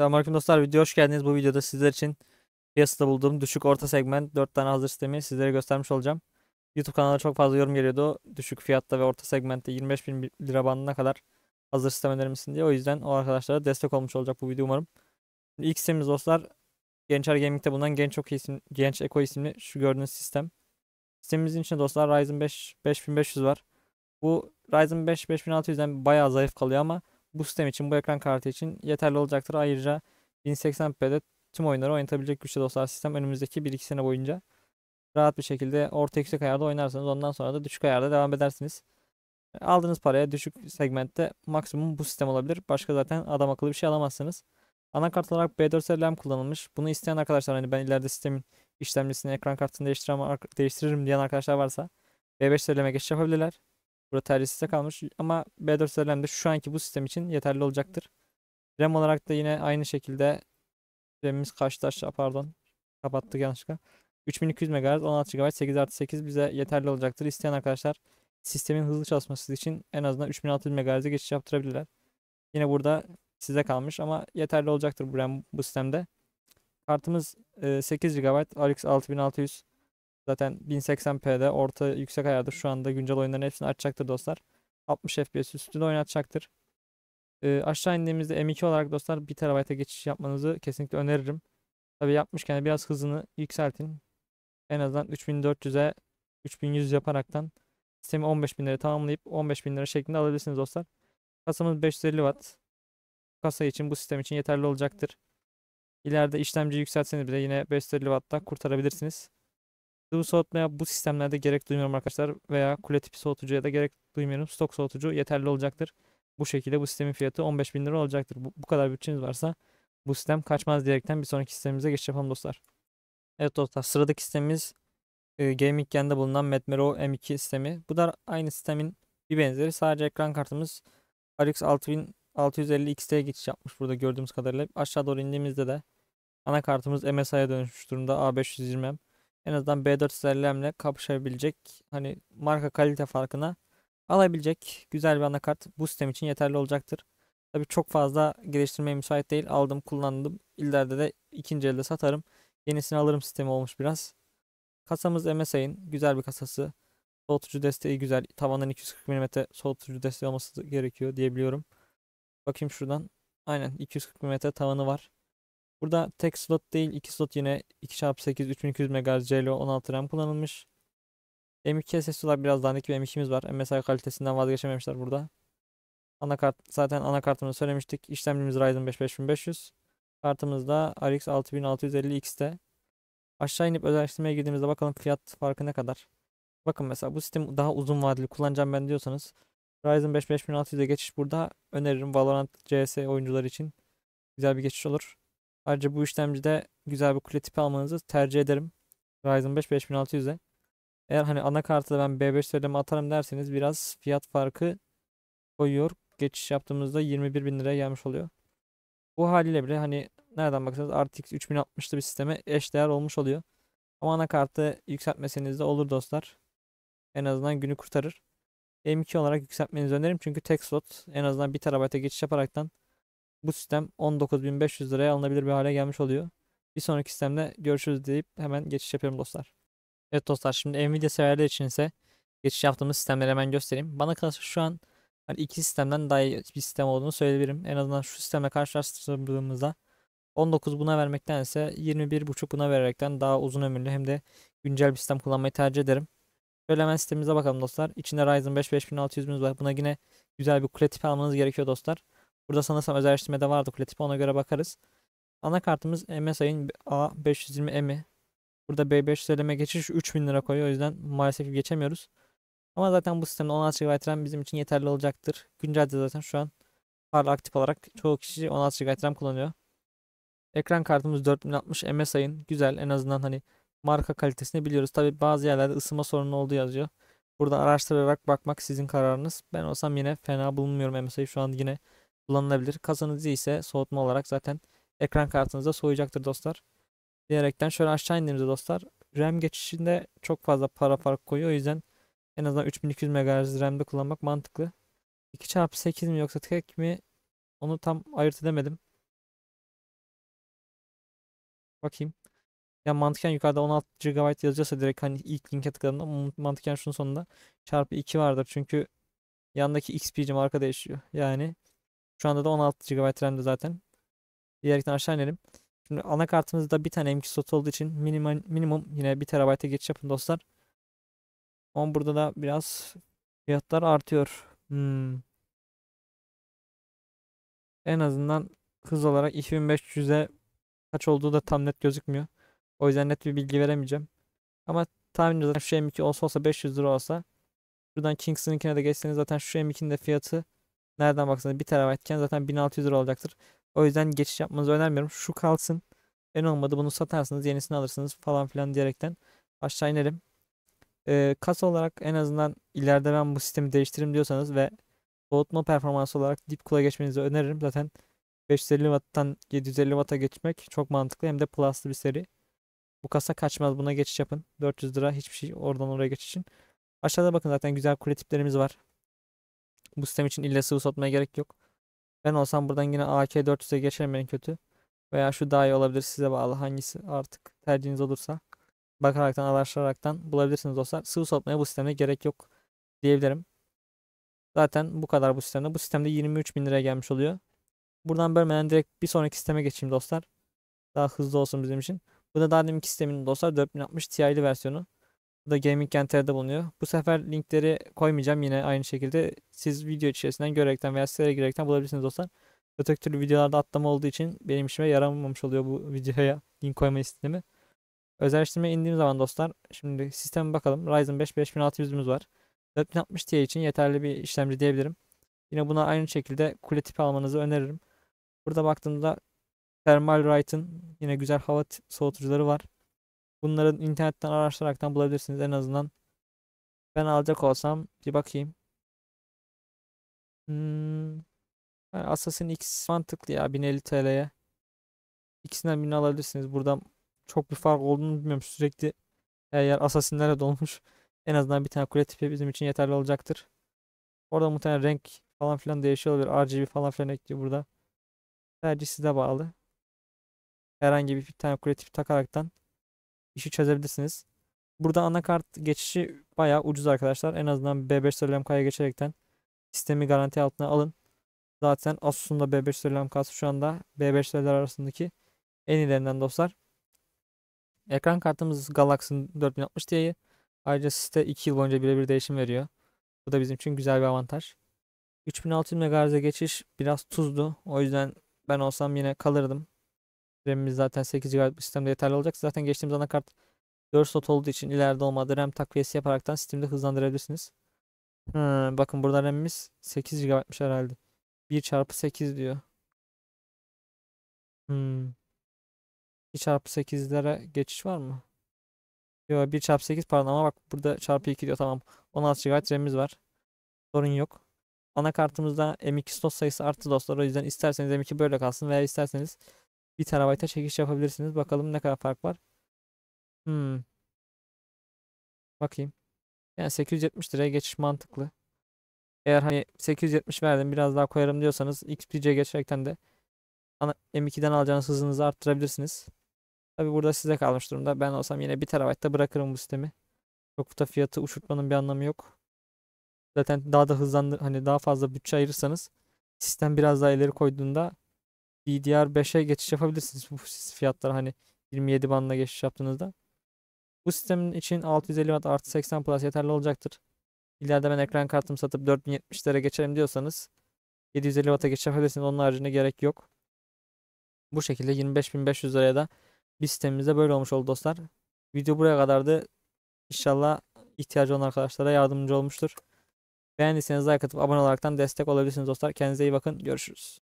Selamünaleyküm dostlar. Video hoş geldiniz. Bu videoda sizler için piyasada bulduğum düşük orta segment 4 tane hazır sistemi sizlere göstermiş olacağım. YouTube kanalına çok fazla yorum geliyordu. Düşük fiyatta ve orta segmentte 25 bin lira bandına kadar hazır sistem önermişsin diye. O yüzden o arkadaşlara destek olmuş olacak bu video umarım. Şimdi ilk sistemimiz dostlar Gençer Gaming'de bulunan Genç Oko isim, Genç Eko isimli şu gördüğünüz sistem. Sistemimizin içinde dostlar Ryzen 5 5500 var. Bu Ryzen 5 5600'den bayağı zayıf kalıyor ama bu sistem için, bu ekran kartı için yeterli olacaktır. Ayrıca 1080p'de tüm oyunları oynatabilecek güçte dostlar sistem önümüzdeki 1-2 sene boyunca rahat bir şekilde orta yüksek ayarda oynarsanız ondan sonra da düşük ayarda devam edersiniz. Aldığınız paraya düşük segmentte maksimum bu sistem olabilir. Başka zaten adam akıllı bir şey alamazsınız. Anakart olarak B4 RAM kullanılmış. Bunu isteyen arkadaşlar hani ben ileride sistemin işlemcisini ekran kartını değiştiririm, değiştiririm diyen arkadaşlar varsa B5 SLM'e geçiş yapabilirler. Burada tercih size kalmış ama B4 RAM'de şu anki bu sistem için yeterli olacaktır. RAM olarak da yine aynı şekilde RAM'imiz kaçtı pardon kapattık yanlışlıkla. 3200 MHz 16 GB 8 artı 8 bize yeterli olacaktır. İsteyen arkadaşlar sistemin hızlı çalışması için en azından 3600 MHz'e geçiş yaptırabilirler. Yine burada size kalmış ama yeterli olacaktır bu RAM bu sistemde. Kartımız 8 GB RX 6600 Zaten 1080p'de orta yüksek ayarda şu anda güncel oyunların hepsini açacaktır dostlar. 60 FPS üstünde oynatacaktır. E, aşağı indiğimizde M2 olarak dostlar 1 TB'a geçiş yapmanızı kesinlikle öneririm. Tabi yapmışken biraz hızını yükseltin. En azından 3400'e 3100 yaparaktan sistemi 15000 lira tamamlayıp 15000 lira şeklinde alabilirsiniz dostlar. Kasamız 550 Watt. Kasa için bu sistem için yeterli olacaktır. İleride işlemci yükseltseniz bile yine 550 Watt'ta kurtarabilirsiniz. Sıvı soğutmaya bu sistemlerde gerek duymuyorum arkadaşlar veya kule tipi soğutucuya da gerek duymuyorum. Stok soğutucu yeterli olacaktır. Bu şekilde bu sistemin fiyatı 15 bin lira olacaktır. Bu, bu kadar bütçeniz varsa bu sistem kaçmaz diyerekten bir sonraki sistemimize geçiş yapalım dostlar. Evet dostlar sıradaki sistemimiz e, Gaming bulunan Medmero M2 sistemi. Bu da aynı sistemin bir benzeri. Sadece ekran kartımız RX 6650 XT'ye geçiş yapmış burada gördüğümüz kadarıyla. Aşağı doğru indiğimizde de anakartımız MSI'ya dönüşmüş durumda A520M en azından b 4 serilerle kapışabilecek hani marka kalite farkına alabilecek güzel bir anakart bu sistem için yeterli olacaktır. Tabi çok fazla geliştirmeye müsait değil. Aldım kullandım. ileride de ikinci elde satarım. Yenisini alırım sistemi olmuş biraz. Kasamız MSI'nin güzel bir kasası. Soğutucu desteği güzel. Tavandan 240 mm soğutucu desteği olması gerekiyor diyebiliyorum. Bakayım şuradan. Aynen 240 mm tavanı var. Burada tek slot değil iki slot yine 2x8 3200 MHz CLO 16 RAM kullanılmış. M2 SSD biraz dandik bir M2'miz var. MSI kalitesinden vazgeçememişler burada. Anakart zaten anakartımızı söylemiştik. İşlemcimiz Ryzen 5 5500. Kartımız da RX 6650 X'te. Aşağı inip özelleştirmeye girdiğimizde bakalım fiyat farkı ne kadar. Bakın mesela bu sistem daha uzun vadeli kullanacağım ben diyorsanız Ryzen 5 5600'e geçiş burada öneririm Valorant CS oyuncuları için. Güzel bir geçiş olur. Ayrıca bu işlemcide güzel bir kule tipi almanızı tercih ederim. Ryzen 5 5600'e. Eğer hani anakartı ben B5 söyleme atarım derseniz biraz fiyat farkı koyuyor. Geçiş yaptığımızda 21 bin liraya gelmiş oluyor. Bu haliyle bile hani nereden baksanız RTX 3060'lı bir sisteme eş değer olmuş oluyor. Ama anakartı yükseltmeseniz de olur dostlar. En azından günü kurtarır. M2 olarak yükseltmenizi öneririm çünkü tek slot en azından 1 TB'a geçiş yaparaktan bu sistem 19.500 liraya alınabilir bir hale gelmiş oluyor. Bir sonraki sistemde görüşürüz deyip hemen geçiş yapıyorum dostlar. Evet dostlar şimdi Nvidia severler için ise geçiş yaptığımız sistemleri hemen göstereyim. Bana kalırsa şu an hani iki sistemden daha iyi bir sistem olduğunu söyleyebilirim. En azından şu sistemle karşılaştırdığımızda 19 buna vermekten ise 21.5 buna vererekten daha uzun ömürlü hem de güncel bir sistem kullanmayı tercih ederim. Şöyle hemen sistemimize bakalım dostlar. İçinde Ryzen 5 5600'ümüz var. Buna yine güzel bir kule tipi almanız gerekiyor dostlar. Burada sanırsam özelleştirme de vardı kule tipi ona göre bakarız. Anakartımız MSI'nin A520M'i. Burada B500M'e geçiş 3000 lira koyuyor. O yüzden maalesef geçemiyoruz. Ama zaten bu sistemde 16 GB RAM bizim için yeterli olacaktır. Güncelde zaten şu an hala aktif olarak çoğu kişi 16 GB RAM kullanıyor. Ekran kartımız 4060 MSI'nin güzel en azından hani marka kalitesini biliyoruz. Tabi bazı yerlerde ısınma sorunu olduğu yazıyor. Burada araştırarak bakmak sizin kararınız. Ben olsam yine fena bulunmuyorum MSI şu an yine kullanılabilir. Kasanız ise soğutma olarak zaten ekran kartınıza soğuyacaktır dostlar. Diyerekten şöyle aşağı indiğimizde dostlar RAM geçişinde çok fazla para fark koyuyor. O yüzden en azından 3200 MHz RAM'de kullanmak mantıklı. 2x8 mi yoksa tek mi onu tam ayırt edemedim. Bakayım. Ya mantıken yukarıda 16 GB yazacaksa direkt hani ilk linke tıkladığımda mantıken şunun sonunda çarpı 2 vardır. Çünkü yandaki XP'cim arka değişiyor. Yani şu anda da 16 GB RAM'de zaten. Diğerlikten aşağı inelim. Şimdi anakartımızda bir tane M.2 slot olduğu için minimum, minimum yine 1 TB'e geçiş yapın dostlar. On burada da biraz fiyatlar artıyor. Hmm. En azından hız olarak 2500'e kaç olduğu da tam net gözükmüyor. O yüzden net bir bilgi veremeyeceğim. Ama tahmin zaten şu M2 olsa olsa 500 lira olsa. Buradan Kingston'ınkine de geçseniz zaten şu M2'nin de fiyatı Nereden baksanız 1 terabaytken zaten 1600 lira olacaktır. O yüzden geçiş yapmanızı önermiyorum. Şu kalsın. En olmadı bunu satarsınız yenisini alırsınız falan filan diyerekten aşağı inerim. Ee, kasa olarak en azından ileride ben bu sistemi değiştiririm diyorsanız ve soğutma performansı olarak dip kula geçmenizi öneririm. Zaten 550 watt'tan 750 watt'a geçmek çok mantıklı hem de pluslı bir seri. Bu kasa kaçmaz buna geçiş yapın. 400 lira hiçbir şey oradan oraya geçiş için. Aşağıda bakın zaten güzel kule tiplerimiz var. Bu sistem için illa sıvı soğutmaya gerek yok. Ben olsam buradan yine AK400'e geçerim en kötü. Veya şu daha iyi olabilir size bağlı hangisi artık tercihiniz olursa. Bakaraktan araştıraraktan bulabilirsiniz dostlar. Sıvı soğutmaya bu sistemde gerek yok diyebilirim. Zaten bu kadar bu sistemde. Bu sistemde 23 bin liraya gelmiş oluyor. Buradan bölmeden direkt bir sonraki sisteme geçeyim dostlar. Daha hızlı olsun bizim için. Bu da daha deminki sistemin dostlar 4060 Ti'li versiyonu da Gaming Center'da bulunuyor. Bu sefer linkleri koymayacağım yine aynı şekilde. Siz video içerisinden görerekten veya sitelere girerekten bulabilirsiniz dostlar. Öteki türlü videolarda atlama olduğu için benim işime yaramamış oluyor bu videoya link koyma istemi. Özelleştirmeye indiğim zaman dostlar şimdi sisteme bakalım. Ryzen 5 5600'ümüz var. 4060 Ti için yeterli bir işlemci diyebilirim. Yine buna aynı şekilde kule tipi almanızı öneririm. Burada baktığımda Thermal Thermalright'ın yine güzel hava soğutucuları var. Bunların internetten araştıraraktan bulabilirsiniz en azından. Ben alacak olsam bir bakayım. Hmm. Yani Assassin X mantıklı ya 1050 TL'ye. İkisinden birini alabilirsiniz. Burada çok bir fark olduğunu bilmiyorum. Sürekli eğer Assassin'lere dolmuş en azından bir tane kule tipi bizim için yeterli olacaktır. Orada muhtemelen renk falan filan değişiyor olabilir. RGB falan filan ekliyor burada. Tercih size bağlı. Herhangi bir, bir tane kule tipi takaraktan işi çözebilirsiniz. Burada anakart geçişi bayağı ucuz arkadaşlar. En azından B5 SLMK'ya geçerekten sistemi garanti altına alın. Zaten Asus'un da B5 SLMK'sı şu anda B5 seriler arasındaki en ilerinden dostlar. Ekran kartımız Galaxy 4060 Ti'yi. Ayrıca site 2 yıl boyunca birebir değişim veriyor. Bu da bizim için güzel bir avantaj. 3600 MHz'e geçiş biraz tuzdu. O yüzden ben olsam yine kalırdım. RAM'imiz zaten 8 GB sistemde yeterli olacak. Zaten geçtiğimiz anakart 4 slot olduğu için ileride olmadı. RAM takviyesi yaparaktan sistemde hızlandırabilirsiniz. Hmm, bakın burada RAM'imiz 8 GB'mış herhalde. 1 çarpı 8 diyor. Hmm. 1 çarpı 8'lere geçiş var mı? Yok 1 çarpı 8 pardon ama bak burada çarpı 2 diyor tamam. 16 GB RAM'imiz var. Sorun yok. Anakartımızda M2 slot sayısı arttı dostlar. O yüzden isterseniz M2 böyle kalsın veya isterseniz 1 terabayta çekiş yapabilirsiniz. Bakalım ne kadar fark var. Hmm. Bakayım. Yani 870 liraya geçiş mantıklı. Eğer hani 870 verdim biraz daha koyarım diyorsanız XPC geçerekten de M2'den alacağınız hızınızı arttırabilirsiniz. Tabi burada size kalmış durumda. Ben olsam yine 1 terabayta bırakırım bu sistemi. Çok da fiyatı uçurtmanın bir anlamı yok. Zaten daha da hızlandır hani daha fazla bütçe ayırırsanız sistem biraz daha ileri koyduğunda DDR5'e geçiş yapabilirsiniz. Bu fiyatlar hani 27 bandına geçiş yaptığınızda. Bu sistemin için 650 Watt artı 80 Plus yeterli olacaktır. İleride ben ekran kartımı satıp 4070'lere geçerim diyorsanız 750 Watt'a geçiş yapabilirsiniz. Onun haricinde gerek yok. Bu şekilde 25.500 liraya da bir sistemimizde böyle olmuş oldu dostlar. Video buraya kadardı. İnşallah ihtiyacı olan arkadaşlara yardımcı olmuştur. Beğendiyseniz like atıp abone olaraktan destek olabilirsiniz dostlar. Kendinize iyi bakın. Görüşürüz.